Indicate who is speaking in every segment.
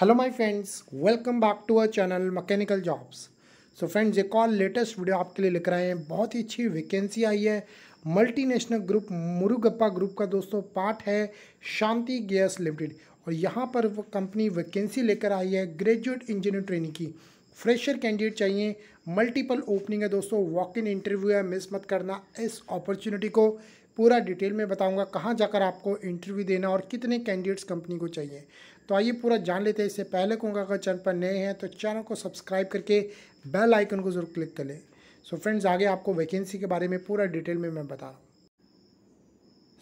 Speaker 1: hello my friends welcome back to our channel mechanical jobs so friends एक और latest video आपके लिए लिख रहे हैं बहुत ही अच्छी वैकेंसी आई है मल्टीनेशनल ग्रुप मुरुगप्पा ग्रुप का दोस्तों पार्ट है शांति गैस लिमिटेड और यहाँ पर कंपनी वैकेंसी लेकर आई है ग्रेजुएट इंजीनियर ट्रेनिंग की फ्रेशर कैंडिडेट चाहिए मल्टीपल ओपनिंग है दोस्तों वॉक इन इंटरव्यू है मिस मत करना इस अपॉर्चुनिटी को पूरा डिटेल में बताऊंगा कहाँ जाकर आपको इंटरव्यू देना और कितने कैंडिडेट्स कंपनी को चाहिए तो आइए पूरा जान लेते हैं इससे पहले कहूँगा अगर चैनल पर नए हैं तो चैनल को सब्सक्राइब करके बेल आइकन को जरूर क्लिक कर लें सो फ्रेंड्स आगे आपको वैकेंसी के बारे में पूरा डिटेल में मैं बता रहा हूँ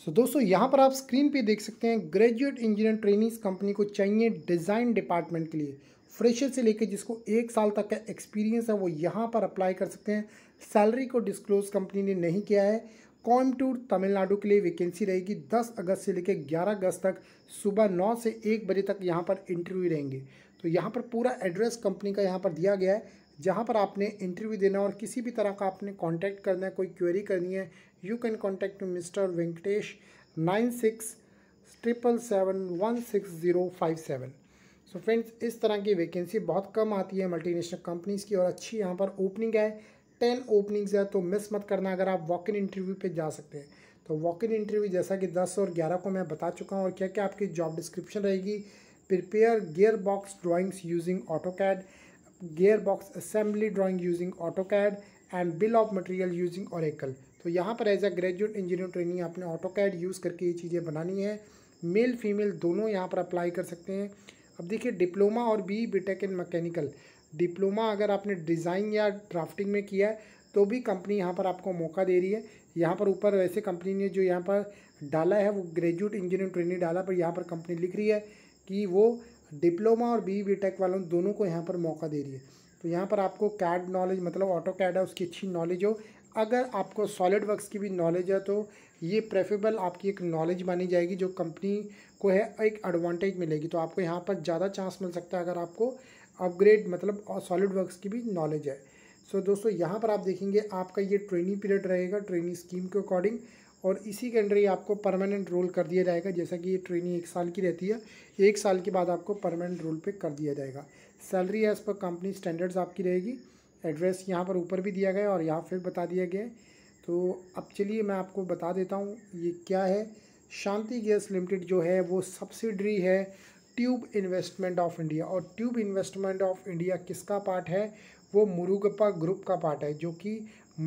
Speaker 1: सो दोस्तों यहाँ पर आप स्क्रीन पर देख सकते हैं ग्रेजुएट इंजीनियर ट्रेनिंग कंपनी को चाहिए डिज़ाइन डिपार्टमेंट के लिए फ्रेशर से लेकर जिसको एक साल तक का एक्सपीरियंस है वो यहाँ पर अप्लाई कर सकते हैं सैलरी को डिस्क्लोज कंपनी ने नहीं किया है कोयमटूर तमिलनाडु के लिए वैकेंसी रहेगी 10 अगस्त से लेकर 11 अगस्त तक सुबह 9 से 1 बजे तक यहाँ पर इंटरव्यू रहेंगे तो यहाँ पर पूरा एड्रेस कंपनी का यहाँ पर दिया गया है जहाँ पर आपने इंटरव्यू देना और किसी भी तरह का आपने कांटेक्ट करना है कोई क्वेरी करनी है you can contact mister Venkatesh nine six triple seven one six zero five seven so friends इस तरह की वैकेंसी बहुत कम आती है मल्टीनेशनल कंपनीज़ की और अच्छी यहाँ पर ओपनिंग है टेन ओपनिंग्स है तो मिस मत करना अगर आप वॉक इन इंटरव्यू पे जा सकते हैं तो वॉक इन इंटरव्यू जैसा कि दस और ग्यारह को मैं बता चुका हूँ और क्या क्या आपकी जॉब डिस्क्रिप्शन रहेगी prepare gear box drawings using AutoCAD gear box assembly drawing using AutoCAD and bill of material using Oracle तो यहाँ पर as a graduate engineer training आपने ऑटो कैड यूज़ करके ये चीज़ें बनानी है मेल फीमेल दोनों यहाँ पर अप्लाई कर सकते हैं अब देखिए डिप्लोमा और B BTech in mechanical diploma अगर आपने डिज़ाइन या ड्राफ्टिंग में किया है तो भी कंपनी यहाँ पर आपको मौका दे रही है यहाँ पर ऊपर वैसे कंपनी ने जो यहाँ पर डाला है वो ग्रेजुएट इंजीनियरिंग ट्रेनिंग डाला पर यहाँ पर कंपनी लिख रही है कि वो डिप्लोमा और बी बी टेक वालों दोनों को यहाँ पर मौका दे रही है तो यहाँ पर आपको कैड नॉलेज मतलब ऑटो कैड है उसकी अच्छी नॉलेज हो अगर आपको सॉलिड वर्क्स की भी नॉलेज है तो ये प्रेफरेबल आपकी एक नॉलेज मानी जाएगी जो कंपनी को है एक एडवांटेज मिलेगी तो आपको यहाँ पर ज़्यादा चांस मिल सकता है अगर आपको अपग्रेड मतलब सॉलिड वर्क्स की भी नॉलेज है सो so, दोस्तों यहाँ पर आप देखेंगे आपका ये ट्रेनिंग पीरियड रहेगा ट्रेनिंग स्कीम के अकॉर्डिंग और इसी के अंडर ही आपको परमानेंट रोल कर दिया जाएगा जैसा कि ये ट्रेनिंग एक साल की रहती है एक साल के बाद आपको परमानेंट रोल पे कर दिया जाएगा salary as per company standards आपकी रहेगी एड्रेस यहाँ पर ऊपर भी दिया गया और यहाँ फिर बता दिया गया तो अब चलिए मैं आपको बता देता हूँ ये क्या है शांति गैस लिमिटेड जो है वो सब्सिडरी है ट्यूब इन्वेस्टमेंट ऑफ इंडिया और ट्यूब इन्वेस्टमेंट ऑफ इंडिया किसका पार्ट है वो मुरुगप्पा ग्रुप का पार्ट है जो कि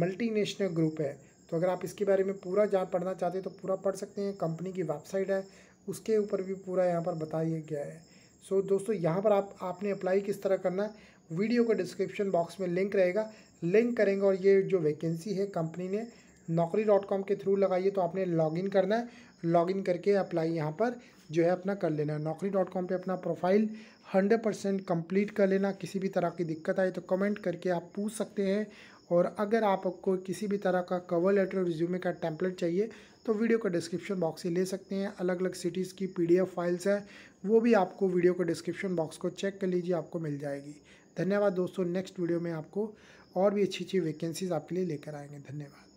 Speaker 1: मल्टीनेशनल ग्रुप है तो अगर आप इसके बारे में पूरा जान पढ़ना चाहते हैं तो पूरा पढ़ सकते हैं कंपनी की वेबसाइट है उसके ऊपर भी पूरा यहाँ पर बताया गया है सो so, दोस्तों यहाँ पर आप आपने अप्लाई किस तरह करना है वीडियो का डिस्क्रिप्शन बॉक्स में लिंक रहेगा लिंक करेंगे और ये जो वैकेंसी है कंपनी ने नौकरी डॉट कॉम के थ्रू लगाइए तो आपने लॉगिन करना है लॉगिन करके अप्लाई यहाँ पर जो है अपना कर लेना नौकरी डॉट कॉम पर अपना प्रोफाइल हंड्रेड परसेंट कम्प्लीट कर लेना किसी भी तरह की दिक्कत आए तो कमेंट करके आप पूछ सकते हैं और अगर आपको किसी भी तरह का कवर लेटर रिज्यूमे का टेम्पलेट चाहिए तो वीडियो का डिस्क्रिप्शन बॉक्स ही ले सकते हैं अलग अलग सिटीज़ की पीडीएफ फाइल्स हैं वो भी आपको वीडियो का डिस्क्रिप्शन बॉक्स को चेक कर लीजिए आपको मिल जाएगी धन्यवाद दोस्तों नेक्स्ट वीडियो में आपको और भी अच्छी अच्छी वैकेंसीज़ आपके लिए लेकर आएंगे धन्यवाद